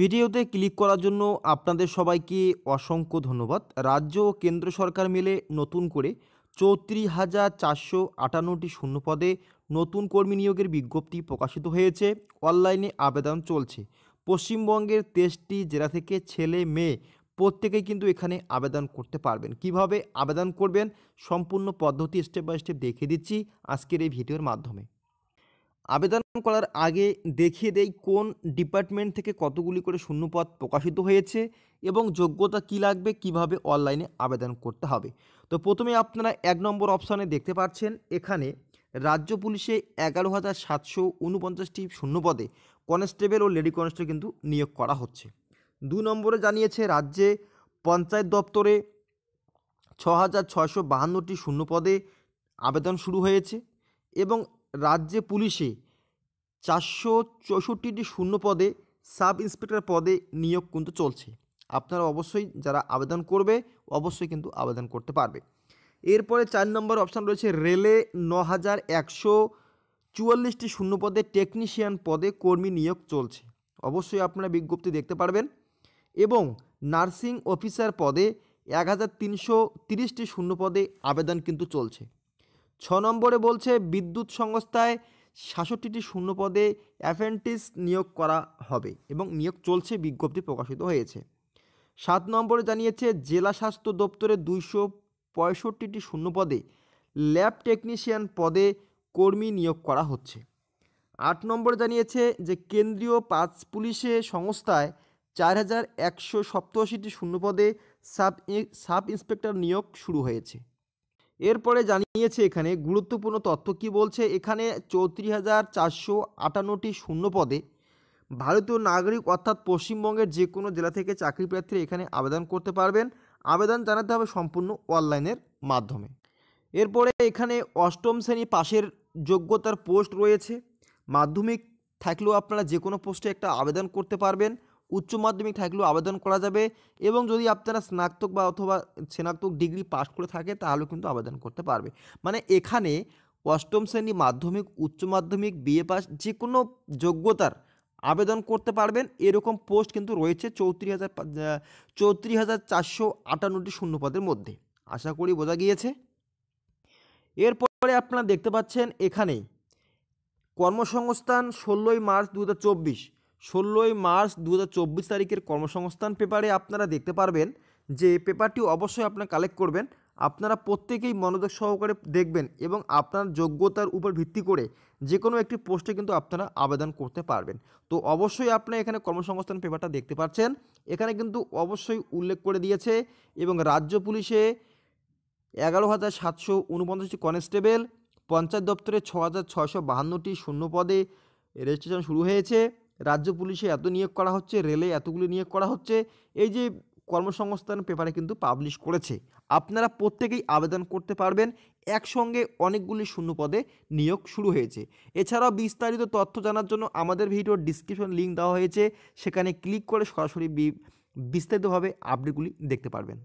ভিডিওতে ক্লিক করার জন্য আপনাদের সবাইকে অসংখ্য ধন্যবাদ রাজ্য ও কেন্দ্র সরকার মিলে নতুন করে চৌত্রিশ হাজার চারশো আটান্নটি শূন্যপদে নতুন কর্মী নিয়োগের বিজ্ঞপ্তি প্রকাশিত হয়েছে অনলাইনে আবেদন চলছে পশ্চিমবঙ্গের তেইশটি জেলা থেকে ছেলে মেয়ে প্রত্যেকেই কিন্তু এখানে আবেদন করতে পারবেন কিভাবে আবেদন করবেন সম্পূর্ণ পদ্ধতি স্টেপ বাই স্টেপ দেখিয়ে দিচ্ছি আজকের এই ভিডিওর মাধ্যমে আবেদন করার আগে দেখিয়ে দেই কোন ডিপার্টমেন্ট থেকে কতগুলি করে শূন্যপদ প্রকাশিত হয়েছে এবং যোগ্যতা কি লাগবে কিভাবে অনলাইনে আবেদন করতে হবে তো প্রথমে আপনারা এক নম্বর অপশানে দেখতে পাচ্ছেন এখানে রাজ্য পুলিশে এগারো হাজার সাতশো উনপঞ্চাশটি শূন্যপদে কনস্টেবল ও লেডি কনস্টেবল কিন্তু নিয়োগ করা হচ্ছে দু নম্বরে জানিয়েছে রাজ্যে পঞ্চায়েত দপ্তরে ছ হাজার ছয়শো বাহান্নটি শূন্যপদে আবেদন শুরু হয়েছে এবং রাজ্যে পুলিশে চারশো চৌষট্টিটি শূন্য পদে সাব ইন্সপেক্টর পদে নিয়োগ কিন্তু চলছে আপনারা অবশ্যই যারা আবেদন করবে অবশ্যই কিন্তু আবেদন করতে পারবে এরপরে চার নম্বর অপশান রয়েছে রেলে ন হাজার একশো চুয়াল্লিশটি শূন্য পদে টেকনিশিয়ান পদে কর্মী নিয়োগ চলছে অবশ্যই আপনারা বিজ্ঞপ্তি দেখতে পারবেন এবং নার্সিং অফিসার পদে এক হাজার তিনশো তিরিশটি শূন্য পদে আবেদন কিন্তু চলছে ছ নম্বরে বলছে বিদ্যুৎ সংস্থায় সাষট্টিটি শূন্য পদে অ্যাপেন্টিস নিয়োগ করা হবে এবং নিয়োগ চলছে বিজ্ঞপ্তি প্রকাশিত হয়েছে সাত নম্বরে জানিয়েছে জেলা স্বাস্থ্য দপ্তরে দুইশো পঁয়ষট্টিটি শূন্য পদে ল্যাব টেকনিশিয়ান পদে কর্মী নিয়োগ করা হচ্ছে আট নম্বরে জানিয়েছে যে কেন্দ্রীয় পাঁচ পুলিশে সংস্থায় চার হাজার একশো সপ্তাশিটি শূন্যপদে সাব সাব ইন্সপেক্টর নিয়োগ শুরু হয়েছে এরপরে জানিয়েছে এখানে গুরুত্বপূর্ণ তথ্য কি বলছে এখানে চৌত্রিশ হাজার চারশো আটান্নটি শূন্য পদে ভারতীয় নাগরিক অর্থাৎ পশ্চিমবঙ্গের যে কোনো জেলা থেকে চাকরি প্রার্থীরা এখানে আবেদন করতে পারবেন আবেদন জানাতে হবে সম্পূর্ণ অনলাইনের মাধ্যমে এরপরে এখানে অষ্টম শ্রেণী পাশের যোগ্যতার পোস্ট রয়েছে মাধ্যমিক থাকলেও আপনারা যে কোনো পোস্টে একটা আবেদন করতে পারবেন উচ্চ মাধ্যমিক থাকলেও আবেদন করা যাবে এবং যদি আপনারা স্নাতক বা অথবা স্নাতক ডিগ্রি পাশ করে থাকে তাহলেও কিন্তু আবেদন করতে পারবে মানে এখানে অষ্টম শ্রেণী মাধ্যমিক উচ্চ মাধ্যমিক বিএ পাস যে কোনো যোগ্যতার আবেদন করতে পারবেন এরকম পোস্ট কিন্তু রয়েছে চৌত্রিশ হাজার চৌত্রিশ হাজার চারশো আটান্নটি শূন্যপদের মধ্যে আশা করি বোঝা গিয়েছে এরপরে আপনারা দেখতে পাচ্ছেন এখানে কর্মসংস্থান ষোলোই মার্চ দু ষোলোই মার্চ দু তারিখের কর্মসংস্থান পেপারে আপনারা দেখতে পারবেন যে পেপারটি অবশ্যই আপনারা কালেক্ট করবেন আপনারা প্রত্যেকেই মনোযোগ সহকারে দেখবেন এবং আপনার যোগ্যতার উপর ভিত্তি করে যে কোনো একটি পোস্টে কিন্তু আপনারা আবেদন করতে পারবেন তো অবশ্যই আপনারা এখানে কর্মসংস্থান পেপারটা দেখতে পাচ্ছেন এখানে কিন্তু অবশ্যই উল্লেখ করে দিয়েছে এবং রাজ্য পুলিশে এগারো হাজার সাতশো উনপঞ্চাশটি কনস্টেবল পঞ্চায়েত দপ্তরে ছ হাজার ছয়শো বাহান্নটি শূন্য পদে রেজিস্ট্রেশন শুরু হয়েছে রাজ্য পুলিশে এত নিয়োগ করা হচ্ছে রেলে এতগুলি নিয়োগ করা হচ্ছে এই যে কর্মসংস্থান পেপারে কিন্তু পাবলিশ করেছে আপনারা প্রত্যেকেই আবেদন করতে পারবেন একসঙ্গে অনেকগুলি শূন্য পদে নিয়োগ শুরু হয়েছে এছাড়াও বিস্তারিত তথ্য জানার জন্য আমাদের ভিডিওর ডিসক্রিপশন লিঙ্ক দেওয়া হয়েছে সেখানে ক্লিক করে সরাসরি বিস্তারিতভাবে আপডেটগুলি দেখতে পারবেন